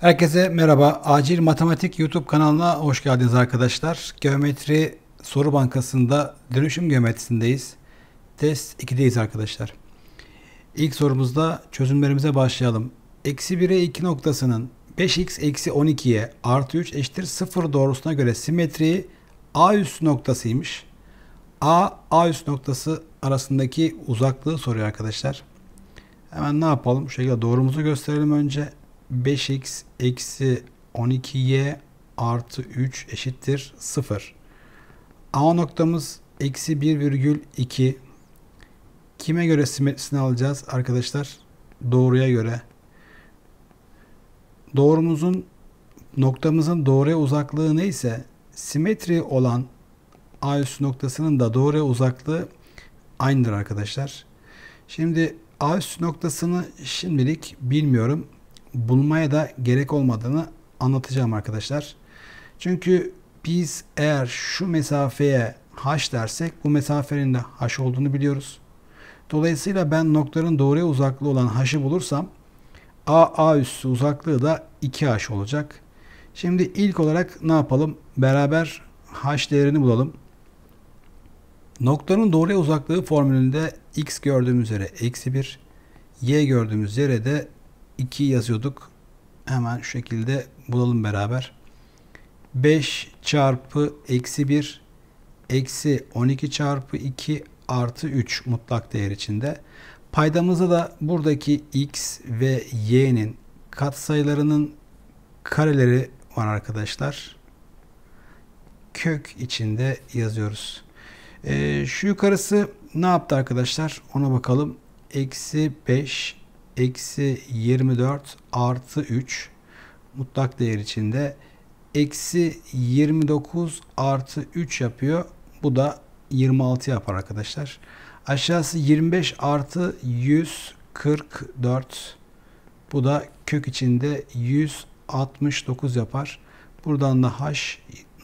Herkese merhaba. Acil Matematik YouTube kanalına hoş geldiniz arkadaşlar. Geometri Soru Bankası'nda dönüşüm geometrisindeyiz. Test 2'deyiz arkadaşlar. İlk sorumuzda çözümlerimize başlayalım. Eksi 1'e 2 noktasının 5x eksi 12'ye artı 3 eşittir 0 doğrusuna göre simetriği A üst noktasıymış. A, A üst noktası arasındaki uzaklığı soruyor arkadaşlar. Hemen ne yapalım? Şu şekilde doğrumuzu gösterelim önce. 5x eksi 12y artı 3 eşittir 0. A noktamız eksi 1,2. Kime göre simetrisini alacağız arkadaşlar? Doğruya göre. Doğrumuzun noktamızın doğruya uzaklığı neyse simetri olan A üst noktasının da doğruya uzaklığı aynıdır arkadaşlar. Şimdi A üst noktasını şimdilik bilmiyorum bulmaya da gerek olmadığını anlatacağım arkadaşlar. Çünkü biz eğer şu mesafeye h dersek bu mesafenin de h olduğunu biliyoruz. Dolayısıyla ben noktanın doğruya uzaklığı olan h'ı bulursam a a üssü uzaklığı da 2h olacak. Şimdi ilk olarak ne yapalım? Beraber h değerini bulalım. Noktanın doğruya uzaklığı formülünde x gördüğümüz yere eksi 1, y gördüğümüz yere de 2 yazıyorduk. Hemen şu şekilde bulalım beraber. 5 çarpı eksi 1 eksi 12 çarpı 2 artı 3 mutlak değer içinde. Paydamızda da buradaki x ve y'nin katsayılarının kareleri var arkadaşlar. Kök içinde yazıyoruz. Ee, şu yukarısı ne yaptı arkadaşlar? Ona bakalım. Eksi 5 eksi 24 artı 3 mutlak değer içinde eksi 29 artı 3 yapıyor. Bu da 26 yapar arkadaşlar. Aşağısı 25 artı 144. Bu da kök içinde 169 yapar. Buradan da h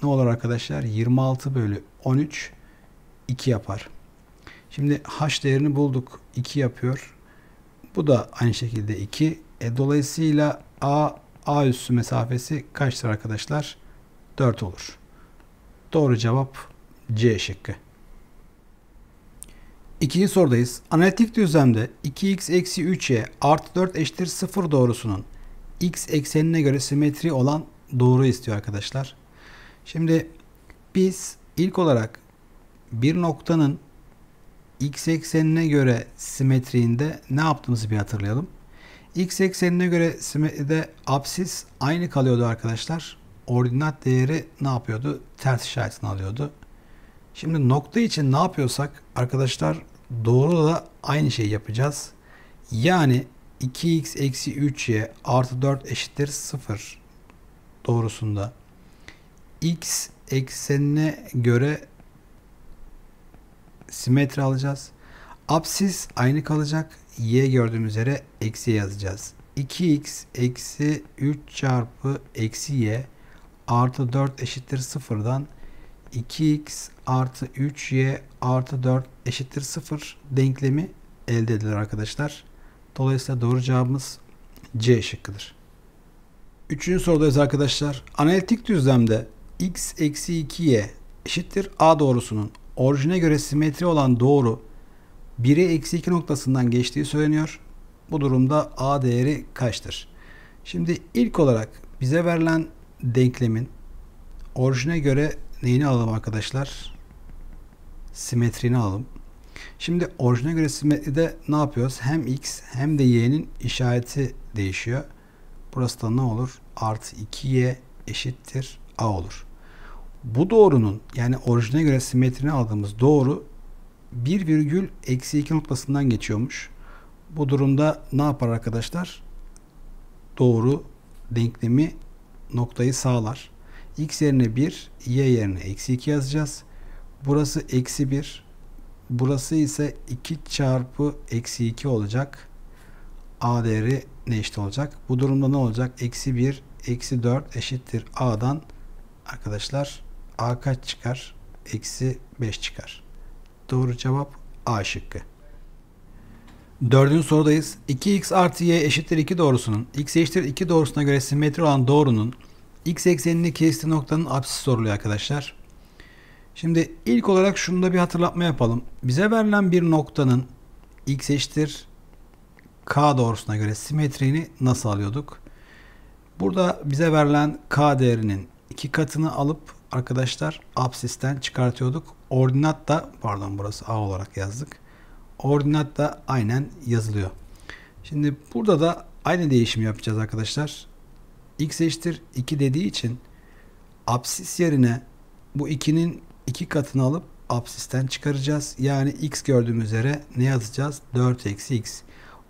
ne olur arkadaşlar? 26 bölü 13 2 yapar. Şimdi h değerini bulduk. 2 yapıyor. Bu da aynı şekilde 2. E, dolayısıyla A, A üssü mesafesi kaçtır arkadaşlar? 4 olur. Doğru cevap C şıkkı. İkinci sorudayız. Analitik düzlemde 2x eksi 3y artı 4 eşittir 0 doğrusunun x eksenine göre simetri olan doğru istiyor arkadaşlar. Şimdi biz ilk olarak bir noktanın x eksenine göre simetriğinde ne yaptığımızı bir hatırlayalım. X eksenine göre simetride apsis aynı kalıyordu arkadaşlar. Ordinat değeri ne yapıyordu? Ters işaretini alıyordu. Şimdi nokta için ne yapıyorsak arkadaşlar doğru da aynı şeyi yapacağız. Yani 2x eksi 3y artı 4 eşittir 0 doğrusunda x eksenine göre simetri alacağız. Apsis aynı kalacak. Y gördüğümüz üzere eksi yazacağız. 2x eksi 3 çarpı eksi y artı 4 eşittir 0'dan 2x artı 3y artı 4 eşittir 0 denklemi elde edilir arkadaşlar. Dolayısıyla doğru cevabımız C şıkkıdır. Üçüncü sorudayız arkadaşlar. Analitik düzlemde x eksi 2y eşittir a doğrusunun orijine göre simetri olan doğru 1'e eksi 2 noktasından geçtiği söyleniyor. Bu durumda A değeri kaçtır? Şimdi ilk olarak bize verilen denklemin orijine göre neyini alalım arkadaşlar? Simetrini alalım. Şimdi orijine göre simetride ne yapıyoruz? Hem x hem de y'nin işareti değişiyor. Burası da ne olur? Artı 2y eşittir a olur. Bu doğrunun yani orijine göre simetrini aldığımız doğru 1 virgül eksi 2 noktasından geçiyormuş. Bu durumda ne yapar arkadaşlar? Doğru denklemi noktayı sağlar. X yerine 1, Y yerine eksi 2 yazacağız. Burası eksi 1. Burası ise 2 çarpı eksi 2 olacak. A değeri ne eşit olacak? Bu durumda ne olacak? Eksi 1, eksi 4 eşittir A'dan arkadaşlar A kaç çıkar? Eksi 5 çıkar. Doğru cevap A şıkkı. Dördüncü sorudayız. 2x artı y eşittir 2 doğrusunun x eşittir 2 doğrusuna göre simetri olan doğrunun x eksenini kestiği noktanın apsisi soruluyor arkadaşlar. Şimdi ilk olarak şunu da bir hatırlatma yapalım. Bize verilen bir noktanın x eşittir k doğrusuna göre simetriğini nasıl alıyorduk? Burada bize verilen k değerinin iki katını alıp arkadaşlar absisten çıkartıyorduk. Ordinat da pardon burası A olarak yazdık. Ordinat da aynen yazılıyor. Şimdi burada da aynı değişimi yapacağız arkadaşlar. X eşittir 2 dediği için absis yerine bu 2'nin 2 katını alıp absisten çıkaracağız. Yani x gördüğümüz üzere ne yazacağız? 4 eksi x.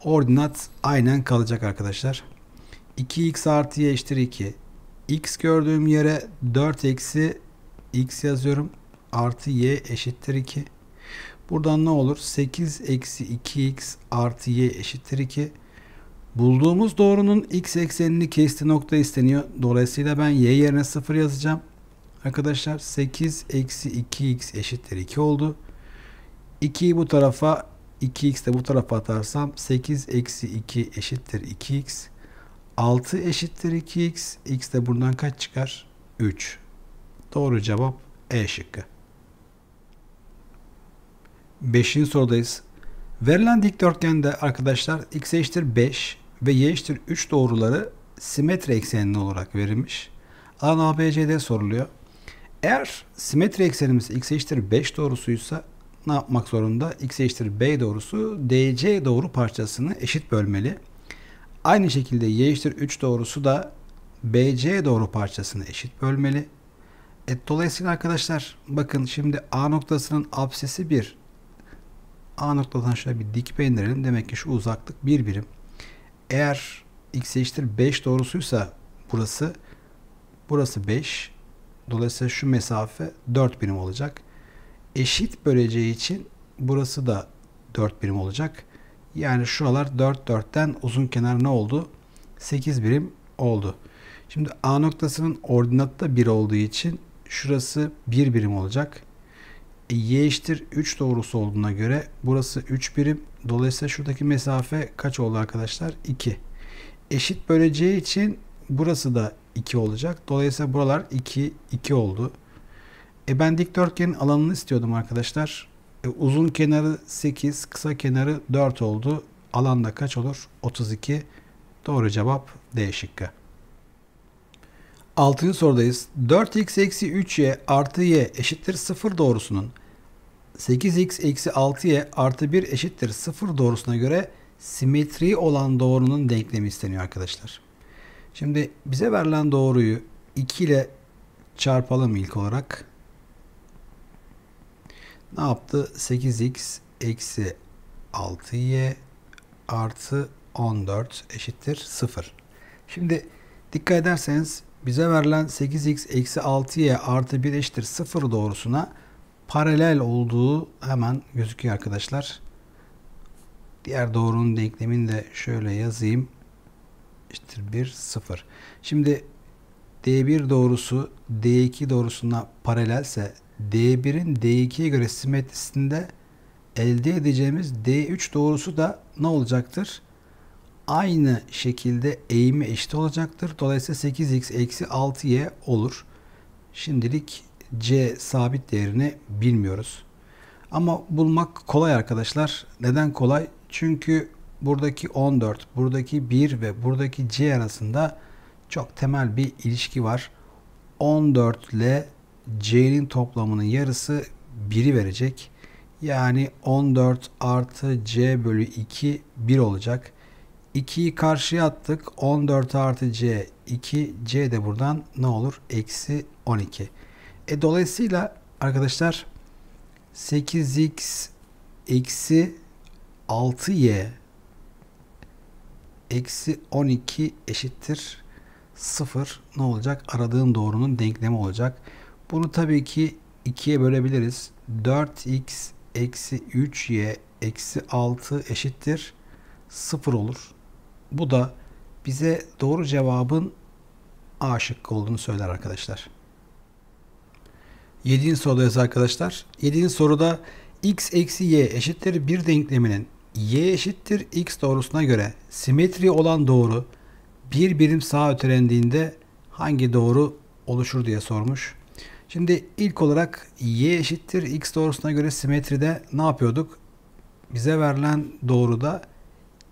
Ordinat aynen kalacak arkadaşlar. 2x artı y eşittir 2 x gördüğüm yere 4 eksi x yazıyorum. Artı y eşittir 2. Buradan ne olur? 8 eksi 2x artı y eşittir 2. Bulduğumuz doğrunun x eksenini kestiği nokta isteniyor. Dolayısıyla ben y yerine 0 yazacağım. Arkadaşlar 8 eksi 2x eşittir 2 oldu. 2'yi bu tarafa 2x de bu tarafa atarsam 8 eksi 2 eşittir 2x. 6 eşittir 2x. x de buradan kaç çıkar? 3. Doğru cevap E şıkkı. 5. sorudayız. Verilen dikdörtgende arkadaşlar x eşittir 5 ve y eşittir 3 doğruları simetri eksenli olarak verilmiş. Alan ABCD soruluyor. Eğer simetri eksenimiz x eşittir 5 doğrusuysa ne yapmak zorunda? x eşittir b doğrusu dc doğru parçasını eşit bölmeli. Aynı şekilde y eşittir 3 doğrusu da BC doğru parçasını eşit bölmeli. E, dolayısıyla arkadaşlar bakın şimdi A noktasının absesi 1. A noktadan şöyle bir dikme indirelim. Demek ki şu uzaklık 1 birim. Eğer x eşittir 5 doğrusuysa burası burası 5. Dolayısıyla şu mesafe 4 birim olacak. Eşit böleceği için burası da 4 birim olacak. Yani şuralar 4 4'ten uzun kenar ne oldu? 8 birim oldu. Şimdi A noktasının ordinatı da 1 olduğu için şurası 1 birim olacak. E, y eşittir 3 doğrusu olduğuna göre burası 3 birim. Dolayısıyla şuradaki mesafe kaç oldu arkadaşlar? 2. Eşit böleceği için burası da 2 olacak. Dolayısıyla buralar 2, 2 oldu. E ben dikdörtgenin alanını istiyordum arkadaşlar. E, uzun kenarı 8, kısa kenarı 4 oldu. Alanda kaç olur? 32. Doğru cevap D şıkkı. Altıncı sorudayız. 4x eksi 3y artı y eşittir 0 doğrusunun 8x eksi 6y artı 1 eşittir 0 doğrusuna göre simetri olan doğrunun denklemi isteniyor arkadaşlar. Şimdi bize verilen doğruyu 2 ile çarpalım ilk olarak ne yaptı? 8x eksi 6y artı 14 eşittir 0. Şimdi dikkat ederseniz bize verilen 8x eksi 6y artı 1 eşittir 0 doğrusuna paralel olduğu hemen gözüküyor arkadaşlar. Diğer doğrunun denklemini de şöyle yazayım. Eşittir 1, 0. Şimdi D1 doğrusu D2 doğrusuna paralelse D1'in D2'ye göre simetrisinde elde edeceğimiz D3 doğrusu da ne olacaktır? Aynı şekilde eğimi eşit olacaktır. Dolayısıyla 8x eksi 6y olur. Şimdilik C sabit değerini bilmiyoruz. Ama bulmak kolay arkadaşlar. Neden kolay? Çünkü buradaki 14, buradaki 1 ve buradaki C arasında çok temel bir ilişki var. 14 ile C'nin toplamının yarısı 1'i verecek. Yani 14 artı C bölü 2 1 olacak. 2'yi karşıya attık. 14 artı C 2. C de buradan ne olur? Eksi 12. E, dolayısıyla arkadaşlar 8x eksi 6y eksi 12 eşittir 0 ne olacak? Aradığın doğrunun denklemi olacak. Bunu tabii ki ikiye bölebiliriz. 4x eksi 3y eksi 6 eşittir 0 olur. Bu da bize doğru cevabın A şıkkı olduğunu söyler arkadaşlar. 7. sorudayız arkadaşlar. 7. soruda x eksi y eşittir 1 denkleminin y eşittir x doğrusuna göre simetri olan doğru bir birim sağa ötelendiğinde hangi doğru oluşur diye sormuş. Şimdi ilk olarak y eşittir x doğrusuna göre simetride ne yapıyorduk? Bize verilen doğruda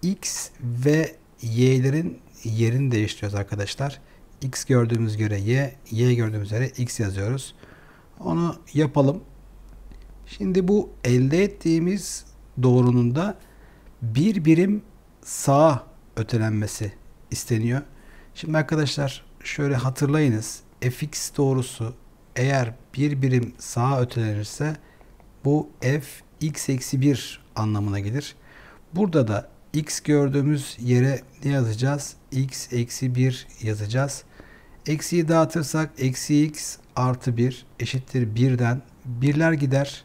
x ve y'lerin yerini değiştiriyoruz arkadaşlar. x gördüğümüz yere y, y gördüğümüz yere x yazıyoruz. Onu yapalım. Şimdi bu elde ettiğimiz doğrunun da bir birim sağa ötelenmesi isteniyor. Şimdi arkadaşlar şöyle hatırlayınız. fx doğrusu eğer bir birim sağa ötelenirse bu f x eksi 1 anlamına gelir. Burada da x gördüğümüz yere ne yazacağız? x eksi 1 yazacağız. Eksiyi dağıtırsak eksi x artı 1 eşittir 1'den. Birler gider.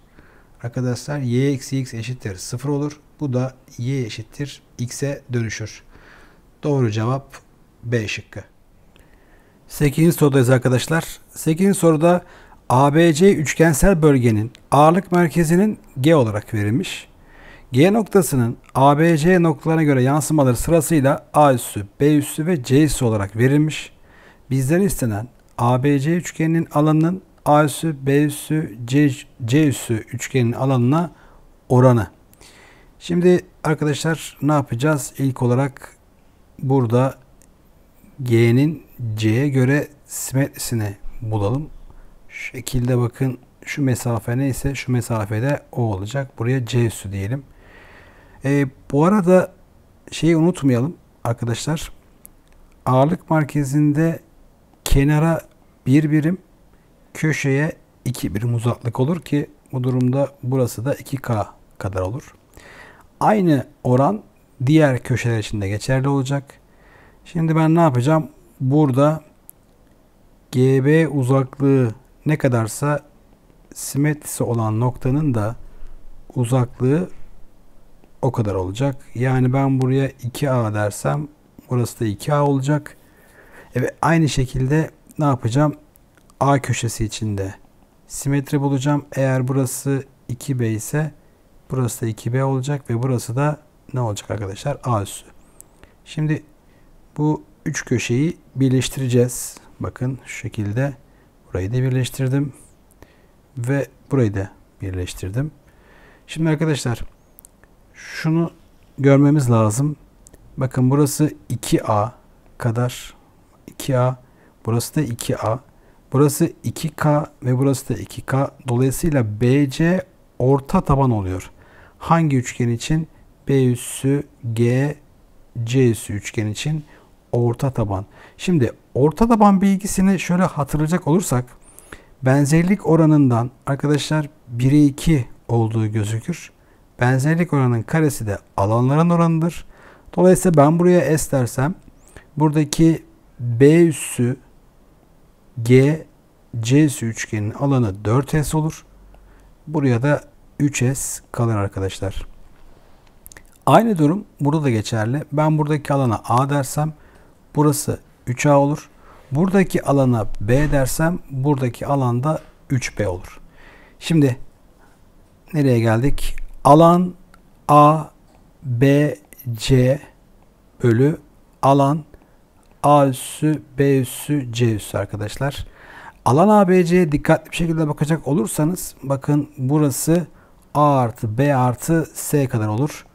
Arkadaşlar y eksi x eşittir 0 olur. Bu da y eşittir x'e dönüşür. Doğru cevap B şıkkı. 8. sorudayız arkadaşlar. 8. soruda ABC üçgensel bölgenin ağırlık merkezinin G olarak verilmiş. G noktasının ABC noktalarına göre yansımaları sırasıyla A üssü, B üssü ve C üssü olarak verilmiş. Bizden istenen ABC üçgeninin alanının A üssü, B üssü, C, C üssü üçgenin alanına oranı. Şimdi arkadaşlar ne yapacağız? İlk olarak burada G'nin C'ye göre simetrisini bulalım. Şekilde bakın şu mesafe neyse şu mesafede o olacak. Buraya C üssü diyelim. E, bu arada şeyi unutmayalım arkadaşlar. Ağırlık merkezinde kenara bir birim, köşeye iki birim uzaklık olur ki bu durumda burası da 2K kadar olur. Aynı oran diğer köşeler için de geçerli olacak. Şimdi ben ne yapacağım? Burada GB uzaklığı ne kadarsa simetrisi olan noktanın da uzaklığı o kadar olacak. Yani ben buraya 2A dersem burası da 2A olacak. Evet aynı şekilde ne yapacağım? A köşesi içinde simetri bulacağım. Eğer burası 2B ise burası da 2B olacak ve burası da ne olacak arkadaşlar? A üssü. Şimdi bu üç köşeyi birleştireceğiz. Bakın şu şekilde burayı da birleştirdim. Ve burayı da birleştirdim. Şimdi arkadaşlar şunu görmemiz lazım. Bakın burası 2A kadar 2A burası da 2A burası 2K ve burası da 2K dolayısıyla BC orta taban oluyor. Hangi üçgen için? B üssü G C üssü üçgen için orta taban. Şimdi orta taban bilgisini şöyle hatırlayacak olursak benzerlik oranından arkadaşlar 1'e 2 olduğu gözükür. Benzerlik oranının karesi de alanların oranıdır. Dolayısıyla ben buraya S dersem buradaki B üssü G C üssü üçgenin alanı 4S olur. Buraya da 3S kalır arkadaşlar. Aynı durum burada da geçerli. Ben buradaki alana A dersem Burası 3A olur. Buradaki alana B dersem buradaki alanda 3B olur. Şimdi nereye geldik? Alan A B C bölü alan A üssü B üssü C üssü arkadaşlar. Alan abc dikkatli bir şekilde bakacak olursanız bakın burası A artı B artı S kadar olur.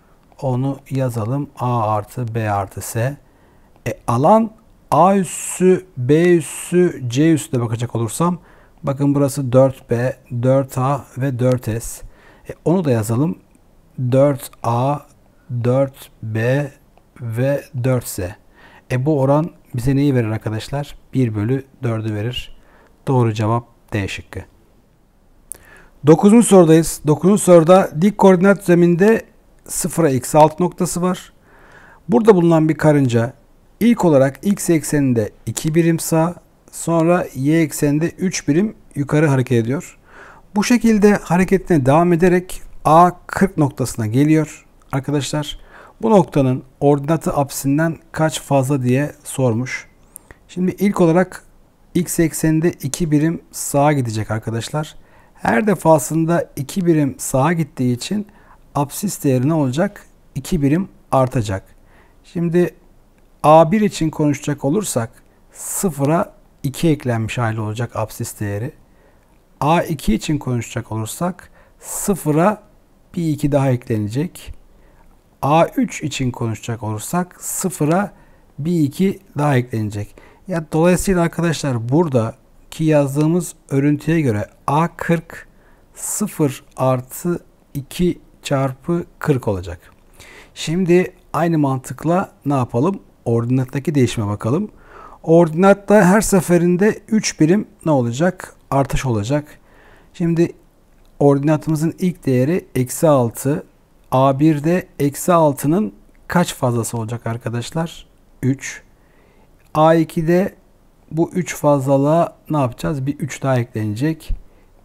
Onu yazalım. A artı B artı S. E, alan A üssü, B üssü, C üssüne bakacak olursam bakın burası 4B, 4A ve 4S. E, onu da yazalım. 4A, 4B ve 4S. E bu oran bize neyi verir arkadaşlar? 1 bölü 4'ü verir. Doğru cevap D şıkkı. 9. sorudayız. 9. soruda dik koordinat düzeminde 0'a x6 noktası var. Burada bulunan bir karınca İlk olarak x ekseninde 2 birim sağ, sonra y ekseninde 3 birim yukarı hareket ediyor. Bu şekilde hareketine devam ederek A 40 noktasına geliyor. Arkadaşlar bu noktanın ordinatı apsinden kaç fazla diye sormuş. Şimdi ilk olarak x ekseninde 2 birim sağa gidecek arkadaşlar. Her defasında 2 birim sağa gittiği için apsis değeri ne olacak? 2 birim artacak. Şimdi A1 için konuşacak olursak sıfıra 2 eklenmiş hali olacak absis değeri. A2 için konuşacak olursak sıfıra bir 2 daha eklenecek. A3 için konuşacak olursak sıfıra bir 2 daha eklenecek. Ya dolayısıyla arkadaşlar burada ki yazdığımız örüntüye göre A40 0 artı 2 çarpı 40 olacak. Şimdi aynı mantıkla ne yapalım? Ordinattaki değişime bakalım. Ordinatta her seferinde 3 birim ne olacak? Artış olacak. Şimdi ordinatımızın ilk değeri eksi 6. A1'de eksi 6'nın kaç fazlası olacak arkadaşlar? 3. A2'de bu 3 fazlalığa ne yapacağız? Bir 3 daha eklenecek.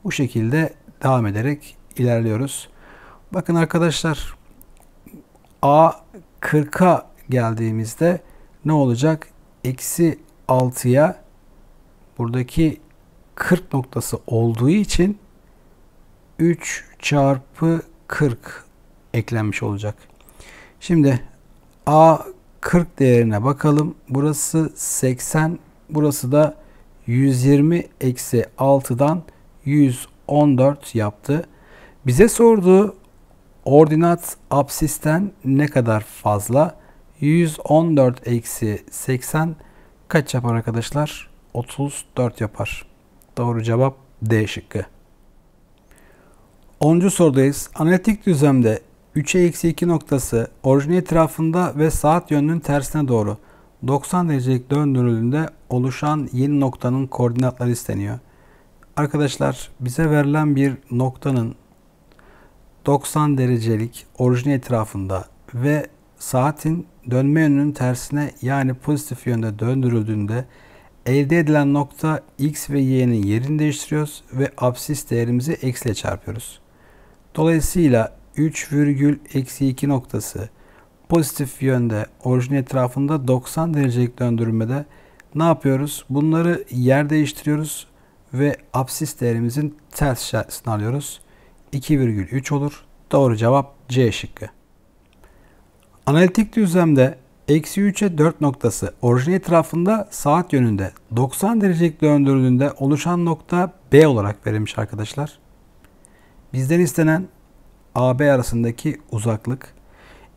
Bu şekilde devam ederek ilerliyoruz. Bakın arkadaşlar A 40'a geldiğimizde ne olacak? Eksi 6'ya buradaki 40 noktası olduğu için 3 çarpı 40 eklenmiş olacak. Şimdi A 40 değerine bakalım. Burası 80, burası da 120 eksi 6'dan 114 yaptı. Bize sordu, ordinat absisten ne kadar fazla? 114 eksi 80 kaç yapar arkadaşlar? 34 yapar. Doğru cevap D şıkkı. 10. sorudayız. Analitik düzlemde 3'e eksi 2 noktası orijin etrafında ve saat yönünün tersine doğru 90 derecelik döndürüldüğünde oluşan yeni noktanın koordinatları isteniyor. Arkadaşlar bize verilen bir noktanın 90 derecelik orijin etrafında ve saatin dönme yönünün tersine yani pozitif yönde döndürüldüğünde elde edilen nokta x ve y'nin yerini değiştiriyoruz ve absis değerimizi eksiyle çarpıyoruz. Dolayısıyla 3 virgül eksi 2 noktası pozitif yönde orijin etrafında 90 derecelik döndürmede ne yapıyoruz? Bunları yer değiştiriyoruz ve absis değerimizin ters alıyoruz. 2,3 olur. Doğru cevap C şıkkı. Analitik düzlemde eksi 3'e 4 noktası orijin etrafında saat yönünde 90 derecelik döndürüldüğünde oluşan nokta B olarak verilmiş arkadaşlar. Bizden istenen AB arasındaki uzaklık.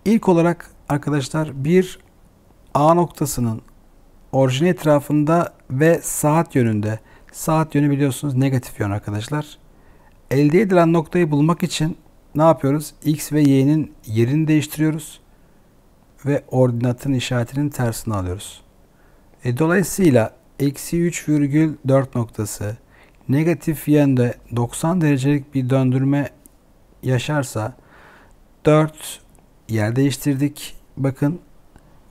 İlk olarak arkadaşlar bir A noktasının orijin etrafında ve saat yönünde. Saat yönü biliyorsunuz negatif yön arkadaşlar. Elde edilen noktayı bulmak için ne yapıyoruz? X ve Y'nin yerini değiştiriyoruz ve ordinatın işaretinin tersini alıyoruz. E, dolayısıyla eksi 3, 4 noktası negatif yönde 90 derecelik bir döndürme yaşarsa 4 yer değiştirdik. Bakın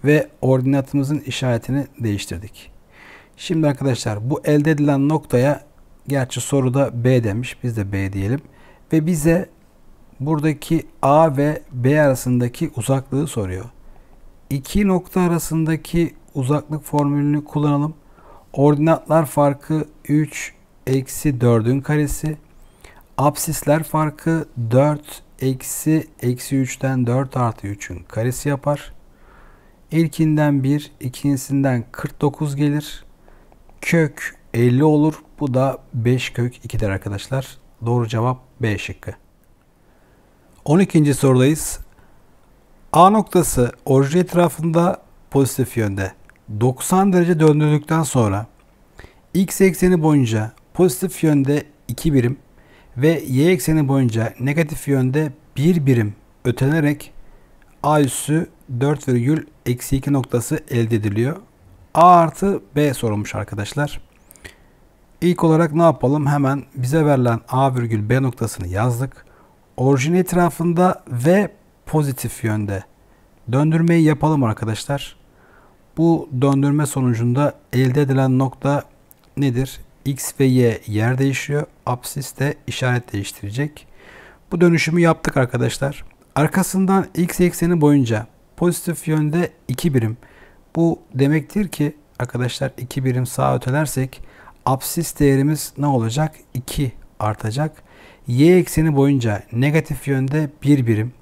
ve ordinatımızın işaretini değiştirdik. Şimdi arkadaşlar bu elde edilen noktaya gerçi soruda B demiş. Biz de B diyelim. Ve bize buradaki A ve B arasındaki uzaklığı soruyor iki nokta arasındaki uzaklık formülünü kullanalım. Ordinatlar farkı 3 eksi 4'ün karesi. Apsisler farkı 4 eksi eksi 3'ten 4 artı 3'ün karesi yapar. İlkinden 1, ikincisinden 49 gelir. Kök 50 olur. Bu da 5 kök 2'dir arkadaşlar. Doğru cevap B şıkkı. 12. sorudayız. A noktası orijin etrafında pozitif yönde 90 derece döndürdükten sonra x ekseni boyunca pozitif yönde 2 birim ve y ekseni boyunca negatif yönde 1 birim ötelerek A üssü 4 virgül eksi 2 noktası elde ediliyor. A artı B sorulmuş arkadaşlar. İlk olarak ne yapalım? Hemen bize verilen A virgül B noktasını yazdık. Orijin etrafında ve pozitif yönde döndürmeyi yapalım arkadaşlar. Bu döndürme sonucunda elde edilen nokta nedir? X ve Y yer değişiyor. Apsis de işaret değiştirecek. Bu dönüşümü yaptık arkadaşlar. Arkasından X ekseni boyunca pozitif yönde 2 birim. Bu demektir ki arkadaşlar 2 birim sağa ötelersek apsis değerimiz ne olacak? 2 artacak. Y ekseni boyunca negatif yönde 1 birim.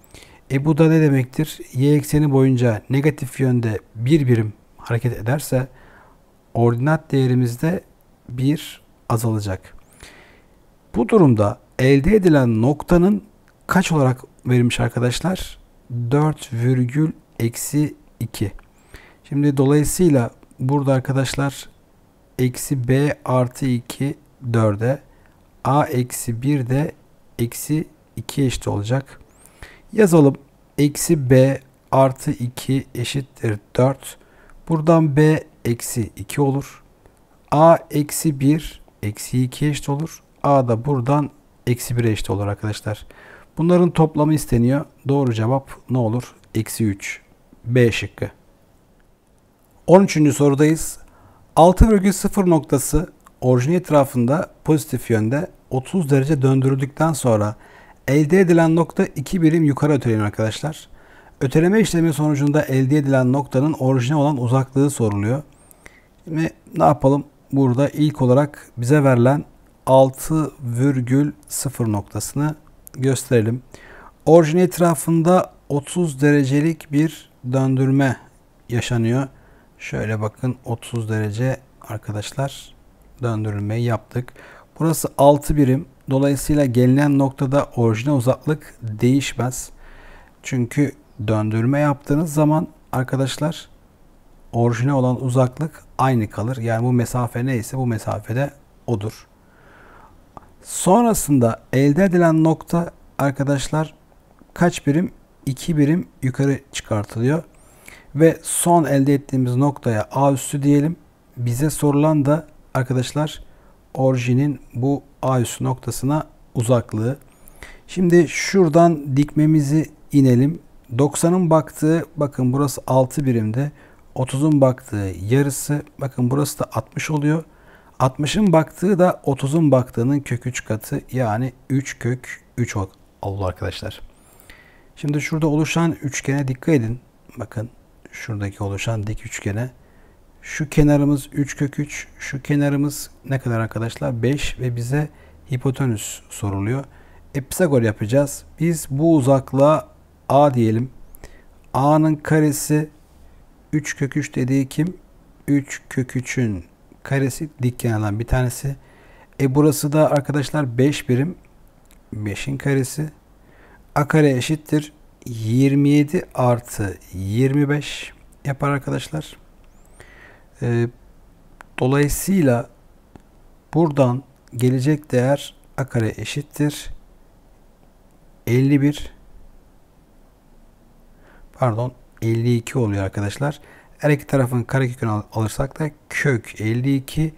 E bu da ne demektir? Y ekseni boyunca negatif yönde bir birim hareket ederse ordinat değerimizde bir azalacak. Bu durumda elde edilen noktanın kaç olarak verilmiş arkadaşlar? 4 virgül eksi 2. Şimdi dolayısıyla burada arkadaşlar eksi b artı 2 4'e a eksi 1 de eksi 2 eşit olacak. Yazalım. Eksi b artı 2 eşittir 4. Buradan b eksi 2 olur. a eksi 1 eksi 2 eşit olur. a da buradan eksi 1 eşit olur arkadaşlar. Bunların toplamı isteniyor. Doğru cevap ne olur? Eksi 3. B şıkkı. 13. sorudayız. 6,0 noktası orijin etrafında pozitif yönde 30 derece döndürüldükten sonra Elde edilen nokta 2 birim yukarı öteleniyor arkadaşlar. Öteleme işlemi sonucunda elde edilen noktanın orijine olan uzaklığı soruluyor. Şimdi ne yapalım? Burada ilk olarak bize verilen 6,0 noktasını gösterelim. Orijin etrafında 30 derecelik bir döndürme yaşanıyor. Şöyle bakın 30 derece arkadaşlar döndürülmeyi yaptık. Burası 6 birim Dolayısıyla gelinen noktada orijine uzaklık değişmez. Çünkü döndürme yaptığınız zaman arkadaşlar orijine olan uzaklık aynı kalır. Yani bu mesafe neyse bu mesafede odur. Sonrasında elde edilen nokta arkadaşlar kaç birim? 2 birim yukarı çıkartılıyor. Ve son elde ettiğimiz noktaya A üstü diyelim. Bize sorulan da arkadaşlar orijinin bu A üssü noktasına uzaklığı. Şimdi şuradan dikmemizi inelim. 90'ın baktığı bakın burası 6 birimde. 30'un baktığı yarısı bakın burası da 60 oluyor. 60'ın baktığı da 30'un baktığının kök 3 katı yani 3 kök 3 oldu arkadaşlar. Şimdi şurada oluşan üçgene dikkat edin. Bakın şuradaki oluşan dik üçgene. Şu kenarımız 3 kök 3. Şu kenarımız ne kadar arkadaşlar? 5 ve bize hipotenüs soruluyor. E, Pisagor yapacağız. Biz bu uzaklığa A diyelim. A'nın karesi 3 kök 3 dediği kim? 3 kök 3'ün karesi dik kenardan bir tanesi. E burası da arkadaşlar 5 birim. 5'in karesi. A kare eşittir. 27 artı 25 yapar arkadaşlar. E, dolayısıyla buradan gelecek değer a kare eşittir 51 pardon 52 oluyor arkadaşlar. Her iki tarafın karekökünü alırsak da kök 52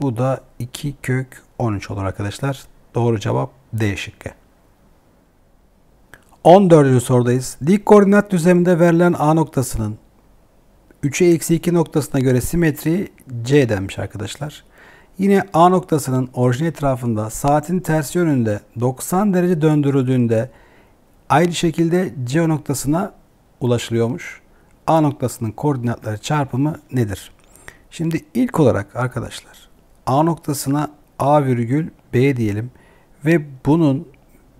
bu da 2 kök 13 olur arkadaşlar. Doğru cevap D şıkkı. 14. sorudayız. Dik koordinat düzleminde verilen A noktasının 3'e eksi 2 noktasına göre simetri C denmiş arkadaşlar. Yine A noktasının orijin etrafında saatin ters yönünde 90 derece döndürüldüğünde aynı şekilde C noktasına ulaşılıyormuş. A noktasının koordinatları çarpımı nedir? Şimdi ilk olarak arkadaşlar A noktasına A virgül B diyelim ve bunun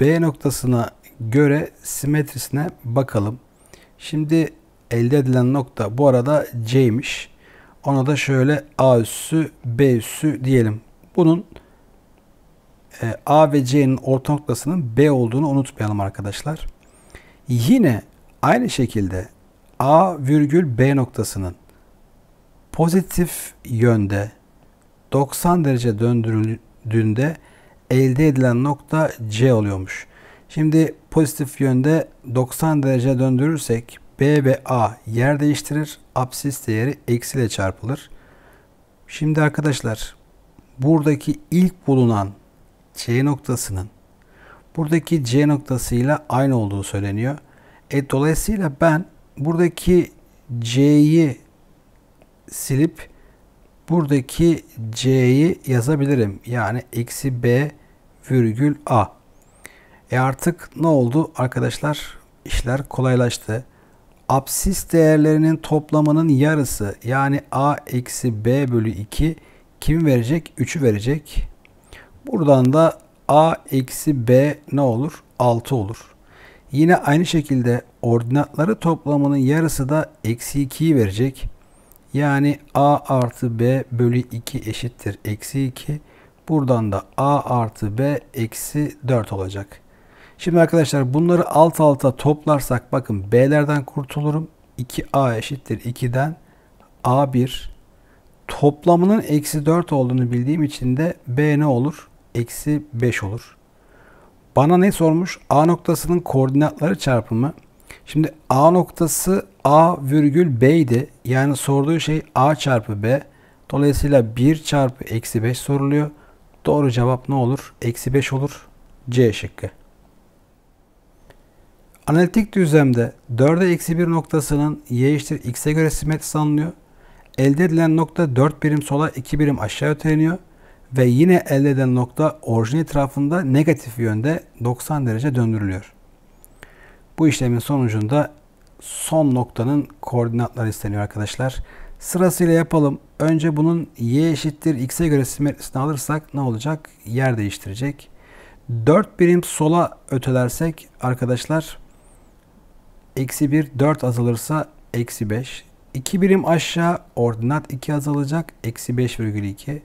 B noktasına göre simetrisine bakalım. Şimdi elde edilen nokta bu arada C'ymiş. Ona da şöyle A üssü B üssü diyelim. Bunun e, A ve C'nin orta noktasının B olduğunu unutmayalım arkadaşlar. Yine aynı şekilde A virgül B noktasının pozitif yönde 90 derece döndürüldüğünde elde edilen nokta C oluyormuş. Şimdi pozitif yönde 90 derece döndürürsek B ve A yer değiştirir. Absis değeri eksiyle çarpılır. Şimdi arkadaşlar buradaki ilk bulunan C noktasının buradaki C noktasıyla aynı olduğu söyleniyor. E, dolayısıyla ben buradaki C'yi silip buradaki C'yi yazabilirim. Yani eksi B virgül A. E artık ne oldu arkadaşlar? İşler kolaylaştı. Absis değerlerinin toplamının yarısı yani a eksi b bölü 2 kim verecek? 3'ü verecek. Buradan da a eksi b ne olur? 6 olur. Yine aynı şekilde ordinatları toplamının yarısı da eksi 2'yi verecek. Yani a artı b bölü 2 eşittir eksi 2. Buradan da a artı b eksi 4 olacak. Şimdi arkadaşlar bunları alt alta toplarsak bakın B'lerden kurtulurum. 2A eşittir 2'den A1 toplamının eksi 4 olduğunu bildiğim için de B ne olur? Eksi 5 olur. Bana ne sormuş? A noktasının koordinatları çarpımı. Şimdi A noktası A virgül B idi. Yani sorduğu şey A çarpı B. Dolayısıyla 1 çarpı eksi 5 soruluyor. Doğru cevap ne olur? Eksi 5 olur. C şıkkı. Analitik düzlemde 4'e eksi 1 noktasının y eşittir x'e göre simetri sanılıyor. Elde edilen nokta 4 birim sola 2 birim aşağı öteleniyor. Ve yine elde eden nokta orijin etrafında negatif yönde 90 derece döndürülüyor. Bu işlemin sonucunda son noktanın koordinatları isteniyor arkadaşlar. Sırasıyla yapalım. Önce bunun y eşittir x'e göre simetrisini alırsak ne olacak? Yer değiştirecek. 4 birim sola ötelersek arkadaşlar Eksi 1 4 azalırsa eksi 5. 2 birim aşağı ordinat 2 azalacak. Eksi 5,2.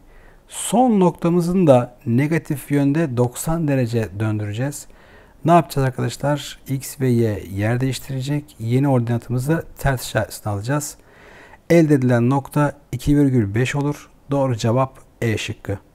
Son noktamızın da negatif yönde 90 derece döndüreceğiz. Ne yapacağız arkadaşlar? X ve Y yer değiştirecek. Yeni ordinatımızı ters işaretini alacağız. Elde edilen nokta 2,5 olur. Doğru cevap E şıkkı.